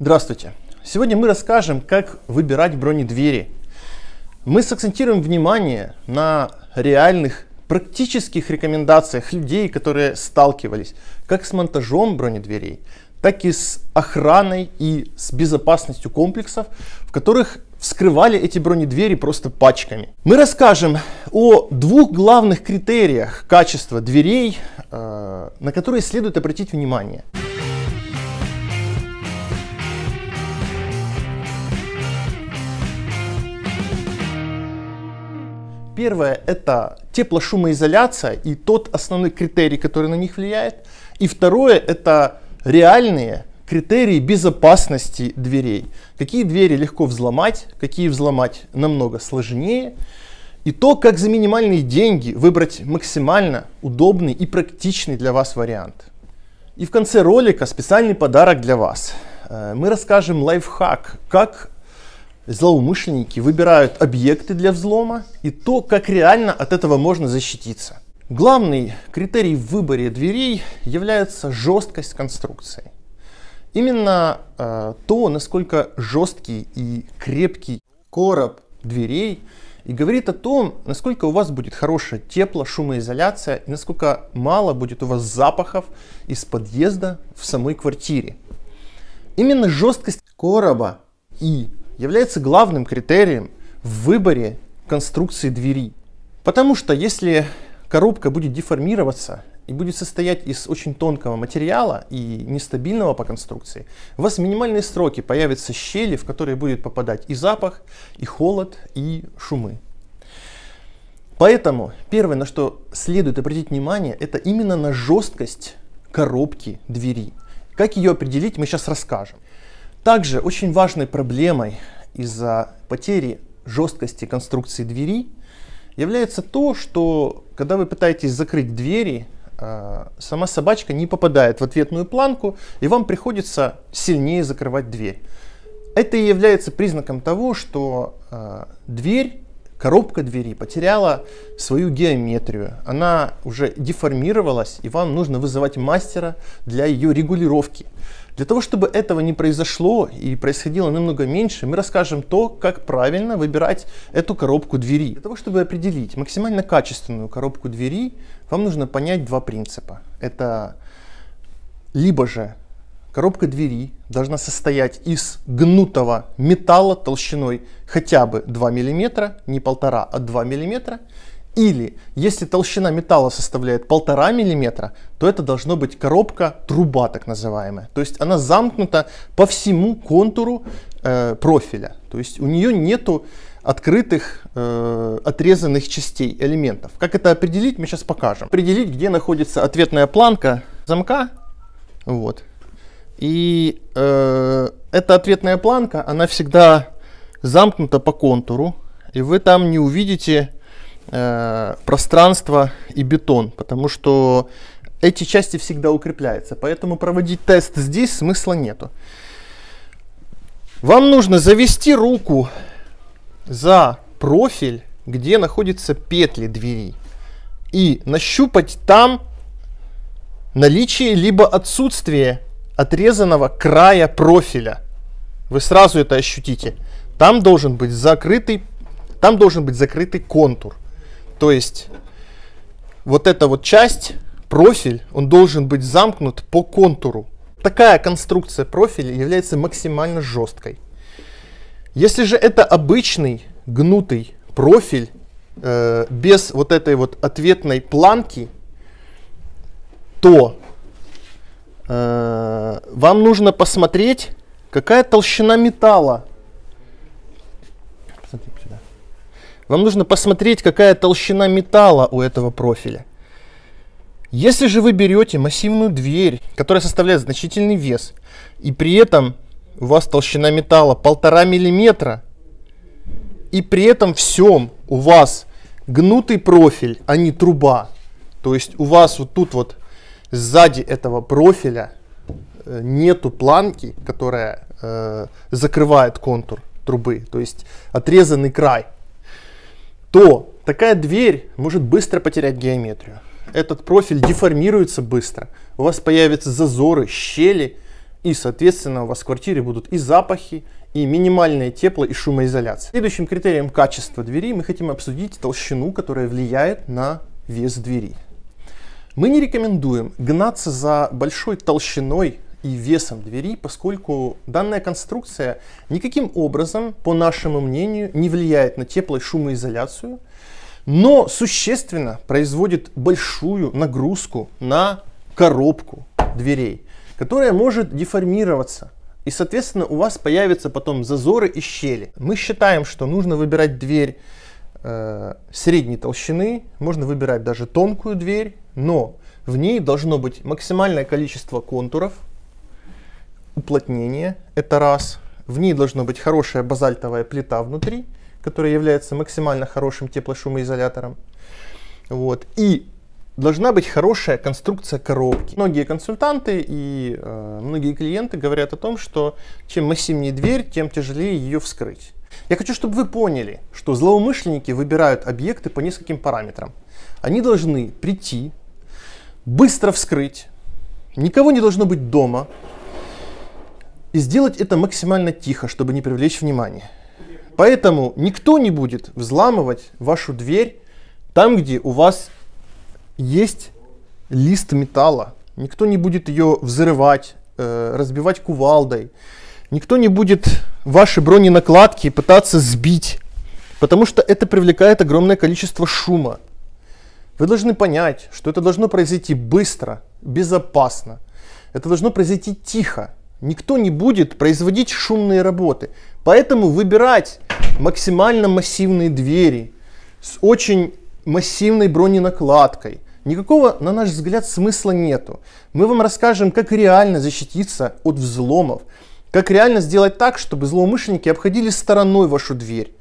Здравствуйте! Сегодня мы расскажем, как выбирать бронедвери. Мы сакцентируем внимание на реальных практических рекомендациях людей, которые сталкивались как с монтажом бронедверей, так и с охраной и с безопасностью комплексов, в которых вскрывали эти бронедвери просто пачками. Мы расскажем о двух главных критериях качества дверей, э, на которые следует обратить внимание. Первое – это теплошумоизоляция и тот основной критерий, который на них влияет. И второе – это реальные критерии безопасности дверей. Какие двери легко взломать, какие взломать намного сложнее. И то, как за минимальные деньги выбрать максимально удобный и практичный для вас вариант. И в конце ролика специальный подарок для вас. Э, мы расскажем лайфхак, как Злоумышленники выбирают объекты для взлома и то, как реально от этого можно защититься. Главный критерий в выборе дверей является жесткость конструкции. Именно э, то, насколько жесткий и крепкий короб дверей и говорит о том, насколько у вас будет хорошая тепло, шумоизоляция и насколько мало будет у вас запахов из подъезда в самой квартире. Именно жесткость короба и является главным критерием в выборе конструкции двери. Потому что если коробка будет деформироваться и будет состоять из очень тонкого материала и нестабильного по конструкции, у вас в минимальные сроки появятся щели, в которые будет попадать и запах, и холод, и шумы. Поэтому первое, на что следует обратить внимание, это именно на жесткость коробки двери. Как ее определить, мы сейчас расскажем. Также очень важной проблемой из-за потери жесткости конструкции двери является то, что когда вы пытаетесь закрыть двери, э, сама собачка не попадает в ответную планку, и вам приходится сильнее закрывать дверь. Это и является признаком того, что э, дверь, коробка двери потеряла свою геометрию. Она уже деформировалась, и вам нужно вызывать мастера для ее регулировки. Для того, чтобы этого не произошло и происходило намного меньше, мы расскажем то, как правильно выбирать эту коробку двери. Для того, чтобы определить максимально качественную коробку двери, вам нужно понять два принципа. Это либо же коробка двери должна состоять из гнутого металла толщиной хотя бы 2 мм, не полтора, а 2 мм, или, если толщина металла составляет 1,5 мм, то это должно быть коробка-труба, так называемая. То есть она замкнута по всему контуру э, профиля. То есть у нее нету открытых э, отрезанных частей, элементов. Как это определить, мы сейчас покажем. Определить, где находится ответная планка замка. Вот. И э, эта ответная планка, она всегда замкнута по контуру. И вы там не увидите э, пространство и бетон, потому что эти части всегда укрепляются, поэтому проводить тест здесь смысла нету. Вам нужно завести руку за профиль, где находятся петли двери, и нащупать там наличие либо отсутствие отрезанного края профиля. Вы сразу это ощутите. Там должен быть закрытый, там должен быть закрытый контур. То есть вот эта вот часть, профиль, он должен быть замкнут по контуру. Такая конструкция профиля является максимально жесткой. Если же это обычный гнутый профиль, э, без вот этой вот ответной планки, то э, вам нужно посмотреть, какая толщина металла. Посмотри сюда. Вам нужно посмотреть, какая толщина металла у этого профиля. Если же вы берете массивную дверь, которая составляет значительный вес, и при этом у вас толщина металла полтора миллиметра, и при этом всем у вас гнутый профиль, а не труба, то есть у вас вот тут вот сзади этого профиля э, нету планки, которая э, закрывает контур трубы, то есть отрезанный край – то такая дверь может быстро потерять геометрию. Этот профиль деформируется быстро, у вас появятся зазоры, щели, и, соответственно, у вас в квартире будут и запахи, и минимальное тепло, и шумоизоляция. Следующим критерием качества двери мы хотим обсудить толщину, которая влияет на вес двери. Мы не рекомендуем гнаться за большой толщиной и весом двери, поскольку данная конструкция никаким образом, по нашему мнению, не влияет на тепло- и шумоизоляцию, но существенно производит большую нагрузку на коробку дверей, которая может деформироваться. И, соответственно, у вас появятся потом зазоры и щели. Мы считаем, что нужно выбирать дверь э, средней толщины, можно выбирать даже тонкую дверь, но в ней должно быть максимальное количество контуров, уплотнение, это раз. В ней должна быть хорошая базальтовая плита внутри, которая является максимально хорошим теплошумоизолятором. Вот. И должна быть хорошая конструкция коробки. Многие консультанты и э, многие клиенты говорят о том, что чем массивнее дверь, тем тяжелее ее вскрыть. Я хочу, чтобы вы поняли, что злоумышленники выбирают объекты по нескольким параметрам. Они должны прийти, быстро вскрыть, никого не должно быть дома, и сделать это максимально тихо, чтобы не привлечь внимание. Поэтому никто не будет взламывать вашу дверь там, где у вас есть лист металла. Никто не будет ее взрывать, э, разбивать кувалдой. Никто не будет ваши броненакладки пытаться сбить, потому что это привлекает огромное количество шума. Вы должны понять, что это должно произойти быстро, безопасно. Это должно произойти тихо, никто не будет производить шумные работы. Поэтому выбирать максимально массивные двери с очень массивной броненакладкой. Никакого, на наш взгляд, смысла нету. Мы вам расскажем, как реально защититься от взломов, как реально сделать так, чтобы злоумышленники обходили стороной вашу дверь.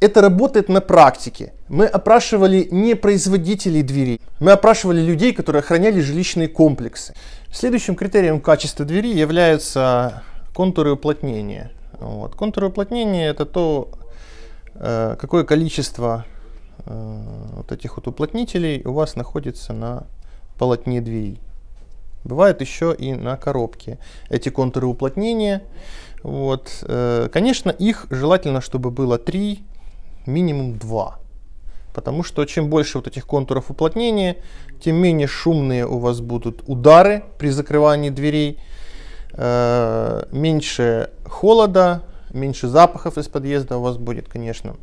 Это работает на практике. Мы опрашивали не производителей дверей, мы опрашивали людей, которые охраняли жилищные комплексы. Следующим критерием качества двери являются контуры уплотнения. Вот. Контуры уплотнения это то, э, какое количество э, вот этих вот уплотнителей у вас находится на полотне двери. Бывает еще и на коробке эти контуры уплотнения. Вот. Э, конечно, их желательно, чтобы было три минимум два. Потому что чем больше вот этих контуров уплотнения, тем менее шумные у вас будут удары при закрывании дверей, э, меньше холода, меньше запахов из подъезда у вас будет, конечно.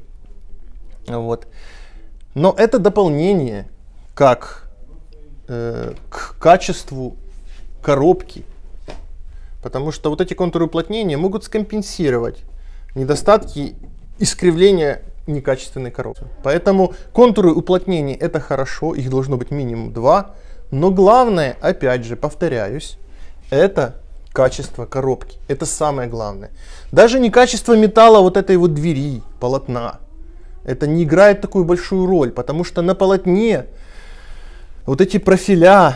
Вот. Но это дополнение как э, к качеству коробки. Потому что вот эти контуры уплотнения могут скомпенсировать недостатки искривления некачественной коробки, Поэтому контуры уплотнений это хорошо, их должно быть минимум два. Но главное, опять же, повторяюсь, это качество коробки. Это самое главное. Даже не качество металла вот этой вот двери, полотна. Это не играет такую большую роль, потому что на полотне вот эти профиля,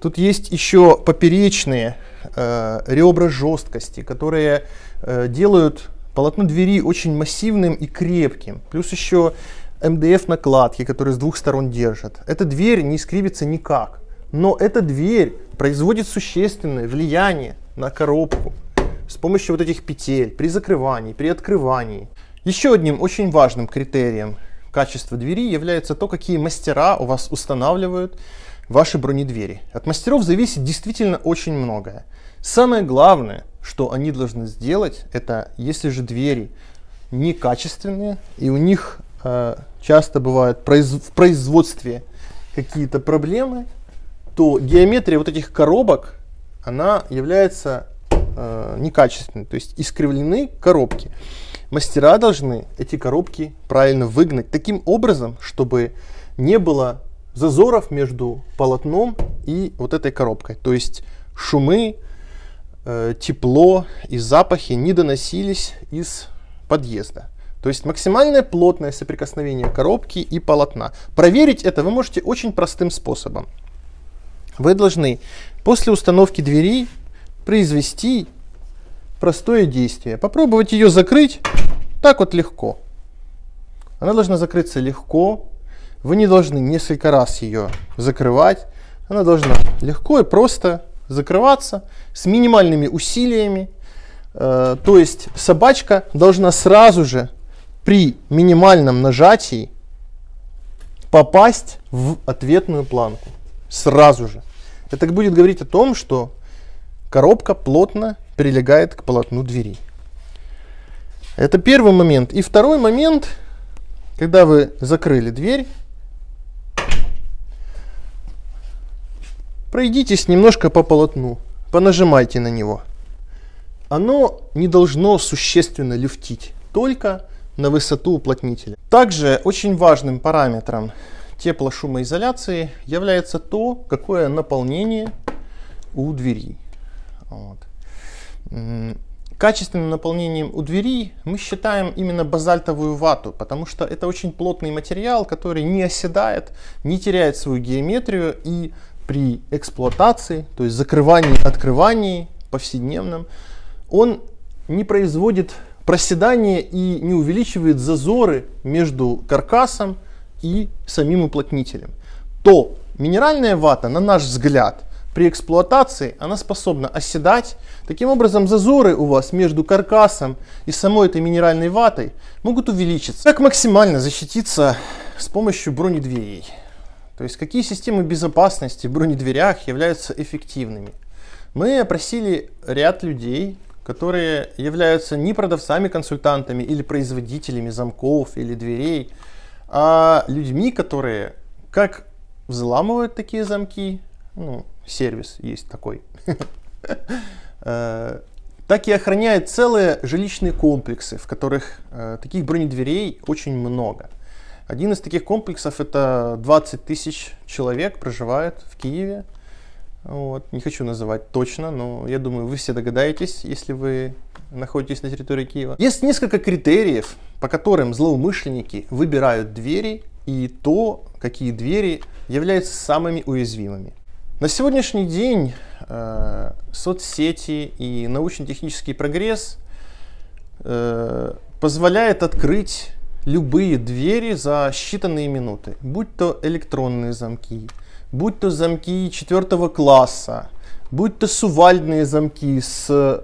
тут есть еще поперечные э, ребра жесткости, которые э, делают Полотно двери очень массивным и крепким. Плюс еще МДФ накладки, которые с двух сторон держат. Эта дверь не скривится никак. Но эта дверь производит существенное влияние на коробку с помощью вот этих петель при закрывании, при открывании. Еще одним очень важным критерием качества двери является то, какие мастера у вас устанавливают ваши бронедвери. От мастеров зависит действительно очень многое. Самое главное, что они должны сделать, это если же двери некачественные, и у них э, часто бывают произ в производстве какие-то проблемы, то геометрия вот этих коробок, она является э, некачественной, то есть искривлены коробки. Мастера должны эти коробки правильно выгнать таким образом, чтобы не было зазоров между полотном и вот этой коробкой, то есть шумы, Э, тепло и запахи не доносились из подъезда. То есть максимальное плотное соприкосновение коробки и полотна. Проверить это вы можете очень простым способом. Вы должны после установки двери произвести простое действие. Попробовать ее закрыть так вот легко. Она должна закрыться легко. Вы не должны несколько раз ее закрывать. Она должна легко и просто закрываться с минимальными усилиями. Э, то есть собачка должна сразу же при минимальном нажатии попасть в ответную планку. Сразу же. Это будет говорить о том, что коробка плотно прилегает к полотну двери. Это первый момент. И второй момент, когда вы закрыли дверь, Пройдитесь немножко по полотну, понажимайте на него. Оно не должно существенно люфтить, только на высоту уплотнителя. Также очень важным параметром теплошумоизоляции является то, какое наполнение у двери. Вот. Качественным наполнением у двери мы считаем именно базальтовую вату, потому что это очень плотный материал, который не оседает, не теряет свою геометрию и при эксплуатации, то есть закрывании, открывании повседневном, он не производит проседания и не увеличивает зазоры между каркасом и самим уплотнителем. То минеральная вата, на наш взгляд, при эксплуатации она способна оседать. Таким образом, зазоры у вас между каркасом и самой этой минеральной ватой могут увеличиться. Как максимально защититься с помощью бронедверей? То есть какие системы безопасности в бронедверях являются эффективными? Мы опросили ряд людей, которые являются не продавцами-консультантами или производителями замков или дверей, а людьми, которые как взламывают такие замки, ну, сервис есть такой, э, так и охраняют целые жилищные комплексы, в которых э, таких бронедверей очень много. Один из таких комплексов это 20 тысяч человек проживает в Киеве. Вот. Не хочу называть точно, но я думаю, вы все догадаетесь, если вы находитесь на территории Киева. Есть несколько критериев, по которым злоумышленники выбирают двери и то, какие двери являются самыми уязвимыми. На сегодняшний день э, соцсети и научно-технический прогресс э, позволяет открыть любые двери за считанные минуты, будь то электронные замки, будь то замки четвертого класса, будь то сувальдные замки с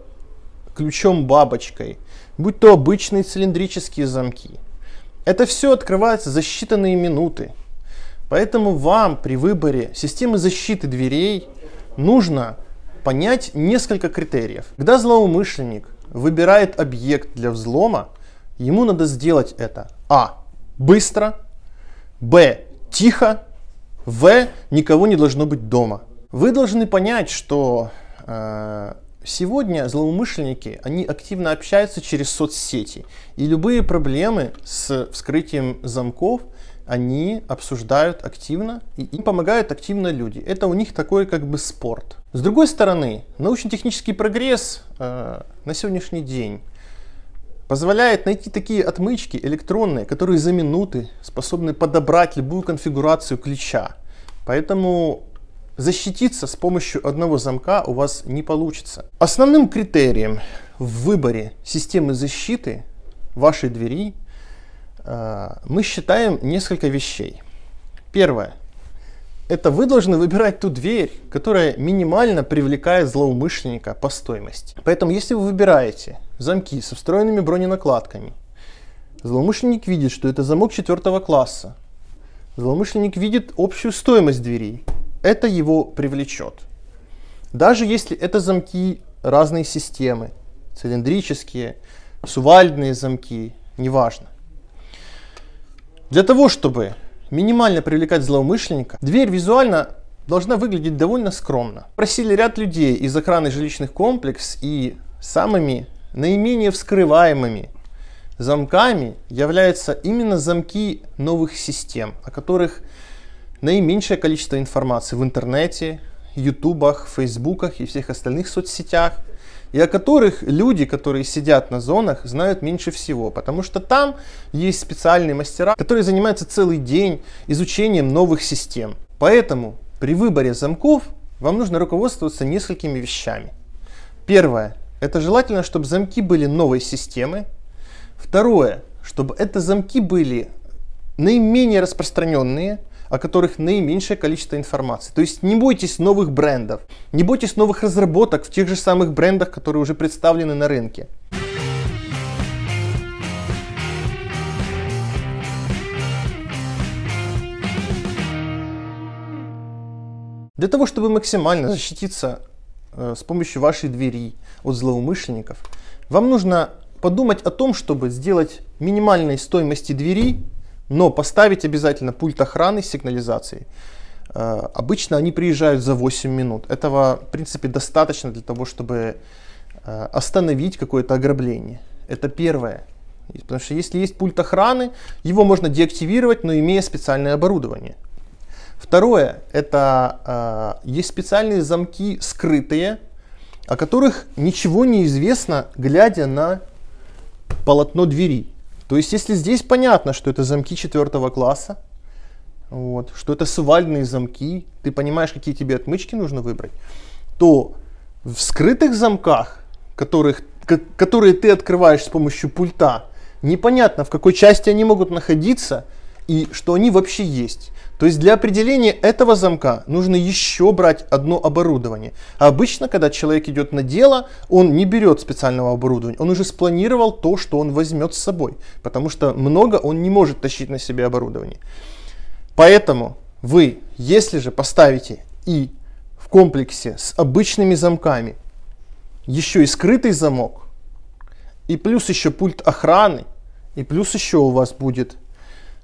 ключом-бабочкой, будь то обычные цилиндрические замки. Это все открывается за считанные минуты. Поэтому вам при выборе системы защиты дверей нужно понять несколько критериев. Когда злоумышленник выбирает объект для взлома, Ему надо сделать это. А. Быстро. Б. Тихо. В. Никого не должно быть дома. Вы должны понять, что э, сегодня злоумышленники, они активно общаются через соцсети. И любые проблемы с вскрытием замков они обсуждают активно и им помогают активно люди. Это у них такой как бы спорт. С другой стороны, научно-технический прогресс э, на сегодняшний день позволяет найти такие отмычки электронные, которые за минуты способны подобрать любую конфигурацию ключа. Поэтому защититься с помощью одного замка у вас не получится. Основным критерием в выборе системы защиты вашей двери э, мы считаем несколько вещей. Первое это вы должны выбирать ту дверь, которая минимально привлекает злоумышленника по стоимости. Поэтому если вы выбираете замки со встроенными броненакладками, злоумышленник видит, что это замок четвертого класса, злоумышленник видит общую стоимость дверей, это его привлечет. Даже если это замки разной системы, цилиндрические, сувальдные замки, неважно. Для того, чтобы минимально привлекать злоумышленника, дверь визуально должна выглядеть довольно скромно. Просили ряд людей из охраны жилищных комплексов и самыми наименее вскрываемыми замками являются именно замки новых систем, о которых наименьшее количество информации в интернете, ютубах, фейсбуках и всех остальных соцсетях – и о которых люди, которые сидят на зонах, знают меньше всего, потому что там есть специальные мастера, которые занимаются целый день изучением новых систем. Поэтому при выборе замков вам нужно руководствоваться несколькими вещами. Первое. Это желательно, чтобы замки были новой системы. Второе. Чтобы это замки были наименее распространенные – о которых наименьшее количество информации. То есть не бойтесь новых брендов, не бойтесь новых разработок в тех же самых брендах, которые уже представлены на рынке. Для того, чтобы максимально защититься э, с помощью вашей двери от злоумышленников, вам нужно подумать о том, чтобы сделать минимальной стоимости двери но поставить обязательно пульт охраны с сигнализацией. Э, обычно они приезжают за 8 минут. Этого, в принципе, достаточно для того, чтобы э, остановить какое-то ограбление. Это первое. Потому что если есть пульт охраны, его можно деактивировать, но имея специальное оборудование. Второе, это э, есть специальные замки скрытые, о которых ничего не известно, глядя на полотно двери. То есть, если здесь понятно, что это замки четвертого класса, вот, что это свальные замки, ты понимаешь, какие тебе отмычки нужно выбрать, то в скрытых замках, которых, которые ты открываешь с помощью пульта, непонятно, в какой части они могут находиться – и что они вообще есть. То есть для определения этого замка нужно еще брать одно оборудование. А обычно, когда человек идет на дело, он не берет специального оборудования, он уже спланировал то, что он возьмет с собой, потому что много он не может тащить на себе оборудование. Поэтому вы, если же поставите и в комплексе с обычными замками еще и скрытый замок, и плюс еще пульт охраны, и плюс еще у вас будет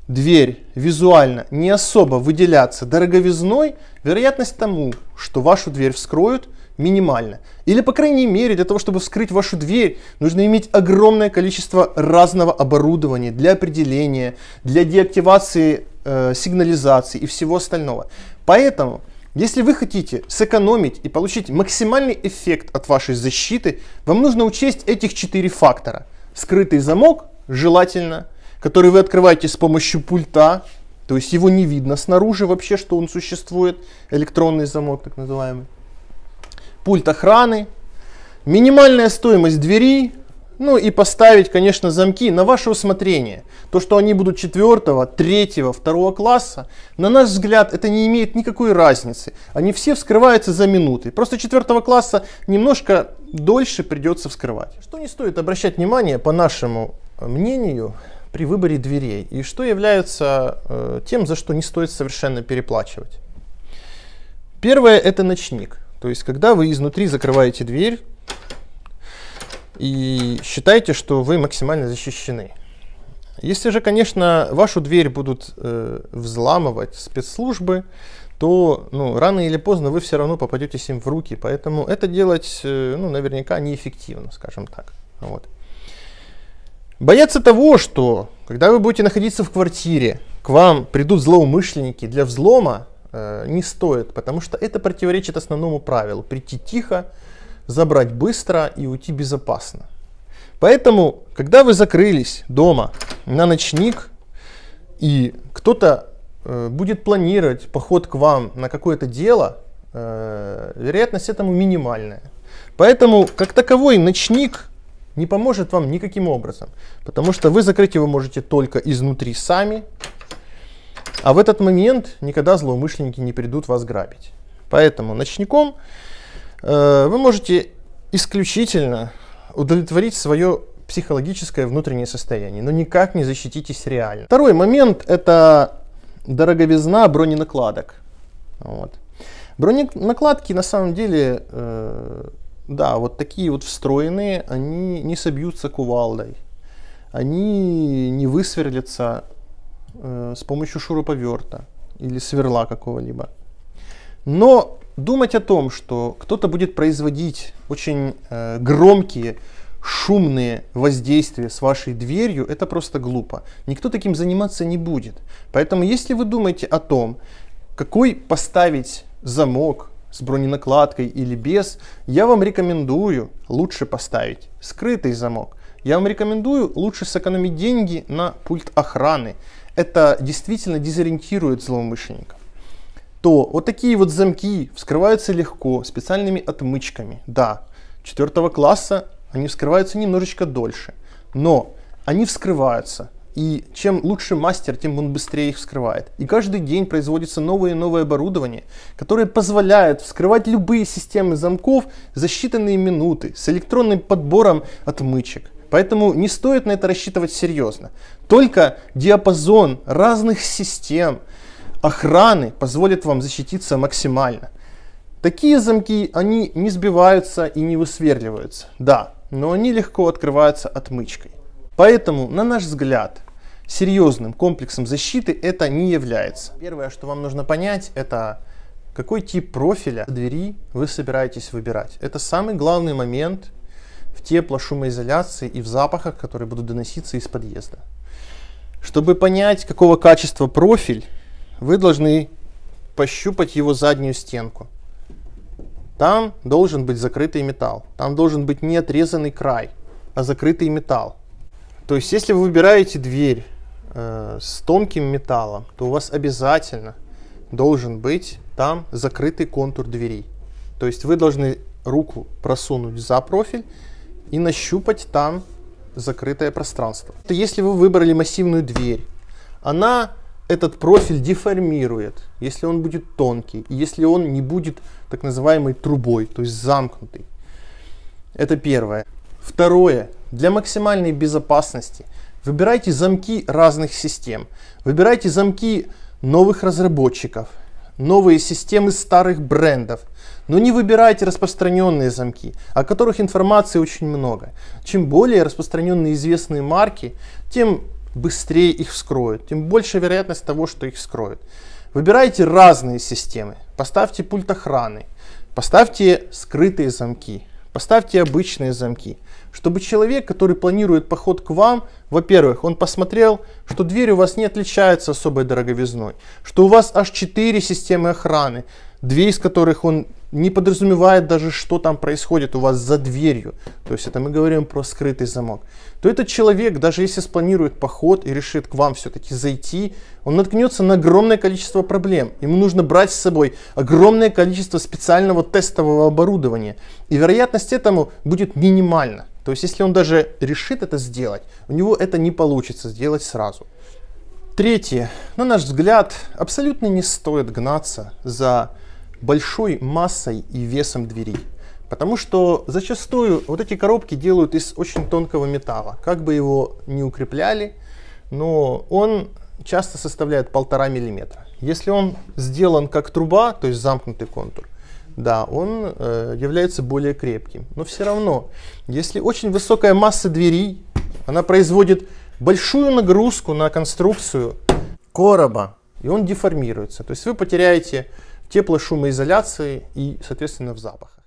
дверь визуально не особо выделяться дороговизной, вероятность тому, что вашу дверь вскроют, минимальна. Или, по крайней мере, для того, чтобы вскрыть вашу дверь, нужно иметь огромное количество разного оборудования для определения, для деактивации э, сигнализации и всего остального. Поэтому, если вы хотите сэкономить и получить максимальный эффект от вашей защиты, вам нужно учесть этих четыре фактора. Скрытый замок желательно – который вы открываете с помощью пульта, то есть его не видно снаружи вообще, что он существует, электронный замок так называемый. Пульт охраны, минимальная стоимость двери, ну и поставить, конечно, замки на ваше усмотрение. То, что они будут 4, 3, 2 класса, на наш взгляд, это не имеет никакой разницы. Они все вскрываются за минуты. Просто 4 класса немножко дольше придется вскрывать. Что не стоит обращать внимание, по нашему мнению, при выборе дверей и что является э, тем, за что не стоит совершенно переплачивать. Первое это ночник. То есть, когда вы изнутри закрываете дверь и считаете, что вы максимально защищены. Если же, конечно, вашу дверь будут э, взламывать спецслужбы, то ну, рано или поздно вы все равно попадетесь им в руки. Поэтому это делать э, ну, наверняка неэффективно, скажем так. Вот. Бояться того, что когда вы будете находиться в квартире, к вам придут злоумышленники для взлома, э, не стоит, потому что это противоречит основному правилу. Прийти тихо, забрать быстро и уйти безопасно. Поэтому, когда вы закрылись дома на ночник, и кто-то э, будет планировать поход к вам на какое-то дело, э, вероятность этому минимальная. Поэтому, как таковой, ночник не поможет вам никаким образом, потому что вы закрыть его можете только изнутри сами, а в этот момент никогда злоумышленники не придут вас грабить. Поэтому ночником э, вы можете исключительно удовлетворить свое психологическое внутреннее состояние, но никак не защититесь реально. Второй момент – это дороговизна броненакладок. Вот. Броненакладки на самом деле э, да, вот такие вот встроенные, они не собьются кувалдой. Они не высверлятся э, с помощью шуруповерта или сверла какого-либо. Но думать о том, что кто-то будет производить очень э, громкие, шумные воздействия с вашей дверью, это просто глупо. Никто таким заниматься не будет. Поэтому если вы думаете о том, какой поставить замок, с броненакладкой или без, я вам рекомендую лучше поставить скрытый замок. Я вам рекомендую лучше сэкономить деньги на пульт охраны. Это действительно дезориентирует злоумышленника. То вот такие вот замки вскрываются легко, специальными отмычками. Да, четвертого класса они вскрываются немножечко дольше, но они вскрываются. И чем лучше мастер, тем он быстрее их вскрывает. И каждый день производится новое и новое оборудование, которое позволяет вскрывать любые системы замков за считанные минуты с электронным подбором отмычек. Поэтому не стоит на это рассчитывать серьезно. Только диапазон разных систем охраны позволит вам защититься максимально. Такие замки, они не сбиваются и не высверливаются, да, но они легко открываются отмычкой. Поэтому, на наш взгляд, серьезным комплексом защиты это не является. Первое, что вам нужно понять, это какой тип профиля двери вы собираетесь выбирать. Это самый главный момент в тепло-шумоизоляции и в запахах, которые будут доноситься из подъезда. Чтобы понять, какого качества профиль, вы должны пощупать его заднюю стенку. Там должен быть закрытый металл. Там должен быть не отрезанный край, а закрытый металл. То есть, если вы выбираете дверь э, с тонким металлом, то у вас обязательно должен быть там закрытый контур двери. То есть вы должны руку просунуть за профиль и нащупать там закрытое пространство. То Если вы выбрали массивную дверь, она этот профиль деформирует, если он будет тонкий, если он не будет так называемой трубой, то есть замкнутый. Это первое. Второе. Для максимальной безопасности – Выбирайте замки разных систем. Выбирайте замки новых разработчиков, новые системы старых брендов. Но не выбирайте распространенные замки, о которых информации очень много. Чем более распространенные известные марки, тем быстрее их вскроют, тем больше вероятность того, что их вскроют. Выбирайте разные системы. Поставьте пульт охраны, поставьте скрытые замки, поставьте обычные замки чтобы человек, который планирует поход к вам, во-первых, он посмотрел, что дверь у вас не отличается особой дороговизной, что у вас аж 4 системы охраны, две из которых он не подразумевает даже, что там происходит у вас за дверью. То есть это мы говорим про скрытый замок. То этот человек, даже если спланирует поход и решит к вам все-таки зайти, он наткнется на огромное количество проблем. Ему нужно брать с собой огромное количество специального тестового оборудования. И вероятность этому будет минимальна. То есть, если он даже решит это сделать, у него это не получится сделать сразу. Третье. На наш взгляд, абсолютно не стоит гнаться за большой массой и весом двери. Потому что зачастую вот эти коробки делают из очень тонкого металла. Как бы его ни укрепляли, но он часто составляет полтора миллиметра. Если он сделан как труба, то есть замкнутый контур, да, он э, является более крепким. Но все равно, если очень высокая масса дверей, она производит большую нагрузку на конструкцию короба, и он деформируется. То есть вы потеряете тепло шумоизоляции и, соответственно, в запах.